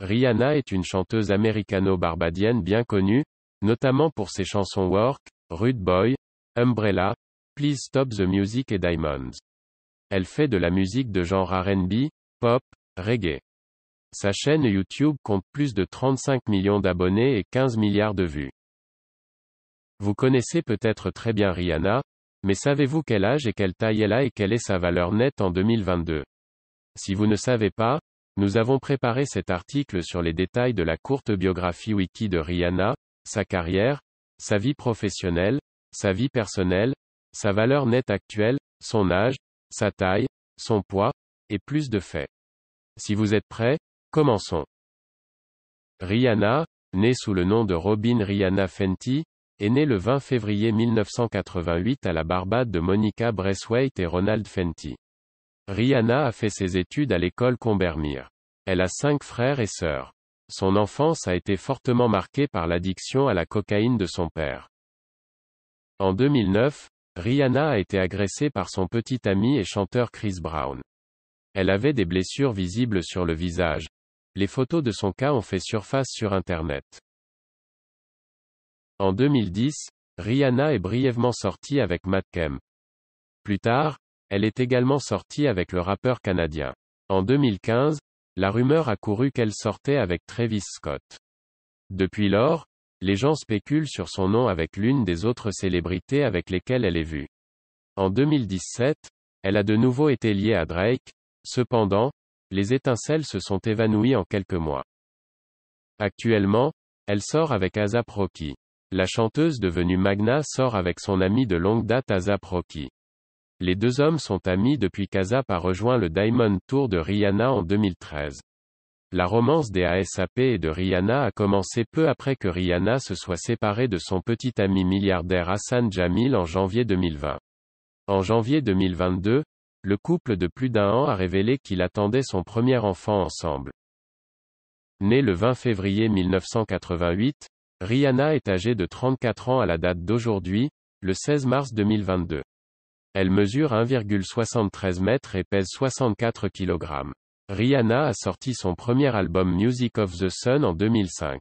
Rihanna est une chanteuse américano-barbadienne bien connue, notamment pour ses chansons Work, Rude Boy, Umbrella, Please Stop the Music et Diamonds. Elle fait de la musique de genre RB, pop, reggae. Sa chaîne YouTube compte plus de 35 millions d'abonnés et 15 milliards de vues. Vous connaissez peut-être très bien Rihanna, mais savez-vous quel âge et quelle taille elle a et quelle est sa valeur nette en 2022 Si vous ne savez pas, nous avons préparé cet article sur les détails de la courte biographie wiki de Rihanna, sa carrière, sa vie professionnelle, sa vie personnelle, sa valeur nette actuelle, son âge, sa taille, son poids, et plus de faits. Si vous êtes prêts, commençons. Rihanna, née sous le nom de Robin Rihanna Fenty, est née le 20 février 1988 à la Barbade de Monica Braithwaite et Ronald Fenty. Rihanna a fait ses études à l'école Combermere. Elle a cinq frères et sœurs. Son enfance a été fortement marquée par l'addiction à la cocaïne de son père. En 2009, Rihanna a été agressée par son petit ami et chanteur Chris Brown. Elle avait des blessures visibles sur le visage. Les photos de son cas ont fait surface sur Internet. En 2010, Rihanna est brièvement sortie avec Matt Kemp. Plus tard, elle est également sortie avec le rappeur canadien. En 2015, la rumeur a couru qu'elle sortait avec Travis Scott. Depuis lors, les gens spéculent sur son nom avec l'une des autres célébrités avec lesquelles elle est vue. En 2017, elle a de nouveau été liée à Drake, cependant, les étincelles se sont évanouies en quelques mois. Actuellement, elle sort avec Azap Rocky. La chanteuse devenue Magna sort avec son ami de longue date Azap Rocky. Les deux hommes sont amis depuis qu'ASAP a rejoint le Diamond Tour de Rihanna en 2013. La romance des ASAP et de Rihanna a commencé peu après que Rihanna se soit séparée de son petit ami milliardaire Hassan Jamil en janvier 2020. En janvier 2022, le couple de plus d'un an a révélé qu'il attendait son premier enfant ensemble. Né le 20 février 1988, Rihanna est âgée de 34 ans à la date d'aujourd'hui, le 16 mars 2022. Elle mesure 1,73 mètres et pèse 64 kg. Rihanna a sorti son premier album Music of the Sun en 2005.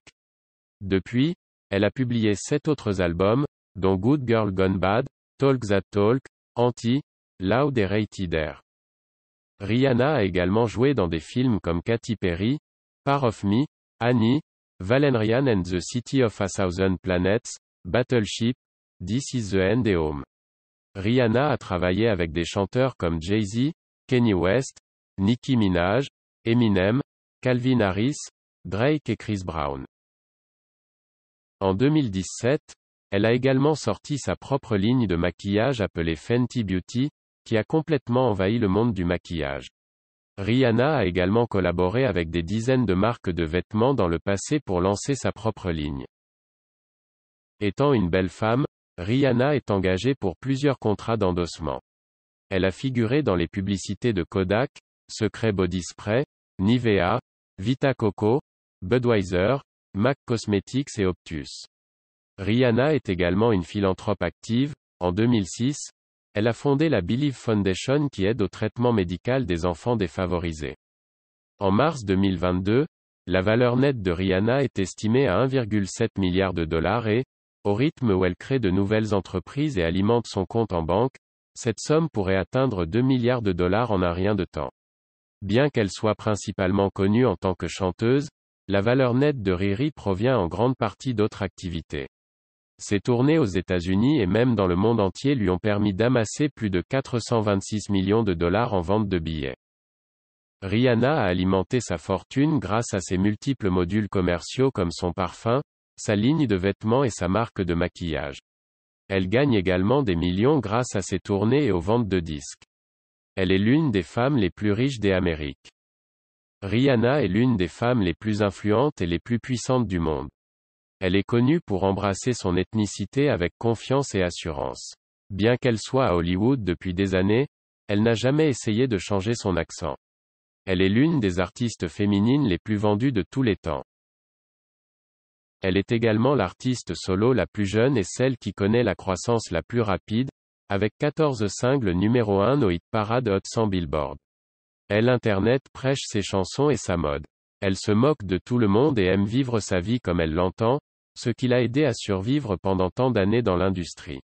Depuis, elle a publié sept autres albums, dont Good Girl Gone Bad, Talk That Talk, Anti, Loud et Rated Air. Rihanna a également joué dans des films comme Katy Perry, Par of Me, Annie, Valenrian and the City of a Thousand Planets, Battleship, This is the End et Home. Rihanna a travaillé avec des chanteurs comme Jay-Z, Kanye West, Nicki Minaj, Eminem, Calvin Harris, Drake et Chris Brown. En 2017, elle a également sorti sa propre ligne de maquillage appelée Fenty Beauty, qui a complètement envahi le monde du maquillage. Rihanna a également collaboré avec des dizaines de marques de vêtements dans le passé pour lancer sa propre ligne. Étant une belle femme, Rihanna est engagée pour plusieurs contrats d'endossement. Elle a figuré dans les publicités de Kodak, Secret Body Spray, Nivea, Vita Coco, Budweiser, MAC Cosmetics et Optus. Rihanna est également une philanthrope active. En 2006, elle a fondé la Believe Foundation qui aide au traitement médical des enfants défavorisés. En mars 2022, la valeur nette de Rihanna est estimée à 1,7 milliard de dollars et, au rythme où elle crée de nouvelles entreprises et alimente son compte en banque, cette somme pourrait atteindre 2 milliards de dollars en un rien de temps. Bien qu'elle soit principalement connue en tant que chanteuse, la valeur nette de Riri provient en grande partie d'autres activités. Ses tournées aux États-Unis et même dans le monde entier lui ont permis d'amasser plus de 426 millions de dollars en vente de billets. Rihanna a alimenté sa fortune grâce à ses multiples modules commerciaux comme son parfum, sa ligne de vêtements et sa marque de maquillage. Elle gagne également des millions grâce à ses tournées et aux ventes de disques. Elle est l'une des femmes les plus riches des Amériques. Rihanna est l'une des femmes les plus influentes et les plus puissantes du monde. Elle est connue pour embrasser son ethnicité avec confiance et assurance. Bien qu'elle soit à Hollywood depuis des années, elle n'a jamais essayé de changer son accent. Elle est l'une des artistes féminines les plus vendues de tous les temps. Elle est également l'artiste solo la plus jeune et celle qui connaît la croissance la plus rapide, avec 14 singles numéro 1 au hit parade Hot 100 Billboard. Elle Internet prêche ses chansons et sa mode. Elle se moque de tout le monde et aime vivre sa vie comme elle l'entend, ce qui l'a aidé à survivre pendant tant d'années dans l'industrie.